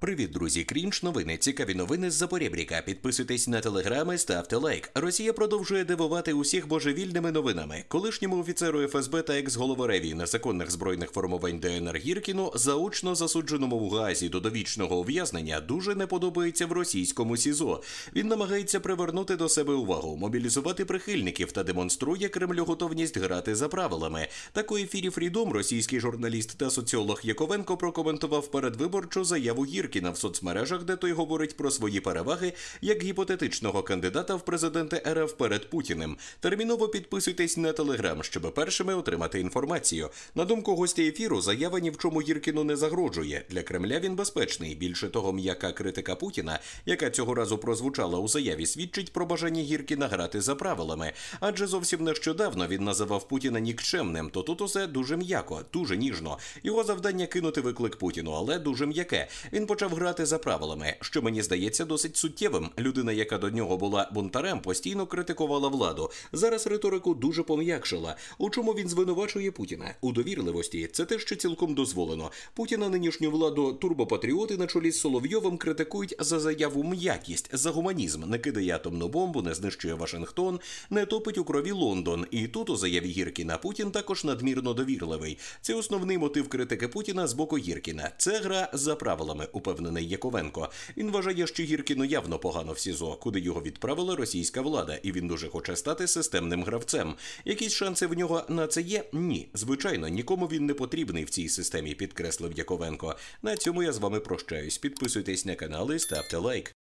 Привіт, друзі! Крінж новини. Цікаві новини з Запорєбріка. Підписуйтесь на телеграми, ставте лайк. Росія продовжує дивувати усіх божевільними новинами. Колишньому офіцеру ФСБ та екс-голови ревії незаконних збройних формувань ДНР Гіркіну заочно засудженому в Газі до довічного ув'язнення дуже не подобається в російському СІЗО. Він намагається привернути до себе увагу, мобілізувати прихильників та демонструє Кремлю готовність грати за правилами. Так у ефірі Фрідом російський журналіст та соціолог Яковенко прокоментував передвиборчу заяву Гір. Гіркіна в соцмережах, де той говорить про свої переваги як гіпотетичного кандидата в президенти РФ перед Путіним. Терміново підписуйтесь на телеграм, щоб першими отримати інформацію. На думку гостя ефіру, заява ні в чому Гіркіну не загрожує. Для Кремля він безпечний. Більше того, м'яка критика Путіна, яка цього разу прозвучала у заяві, свідчить про бажання Гіркіна грати за правилами. Адже зовсім нещодавно він називав Путіна нікчемним. То тут усе дуже м'яко, дуже ніжно. Його завдання кинути виклик Путіну, але дуже м'яке. Він почав грати за правилами, що мені здається досить суттєвим. Людина, яка до нього була бунтарем, постійно критикувала владу. Зараз риторику дуже пом'якшила. У чому він звинувачує Путіна у довірливості? Це те, що цілком дозволено. Путіна нинішню владу турбопатріоти на чолі з Соловйовим критикують за заяву м'якість, за гуманізм, не кидає атомну бомбу, не знищує Вашингтон, не топить у крові Лондон. І тут у заяві Гіркіна Путін також надмірно довірливий. Це основний мотив критики Путіна з боку Гіркіна. Це гра за правилами у упевнений Яковенко. Він вважає, що Гіркіну явно погано в СІЗО, куди його відправила російська влада, і він дуже хоче стати системним гравцем. Якісь шанси в нього на це є? Ні, звичайно, нікому він не потрібний в цій системі. Підкреслив Яковенко. На цьому я з вами прощаюсь. Підписуйтесь на канал і ставте лайк.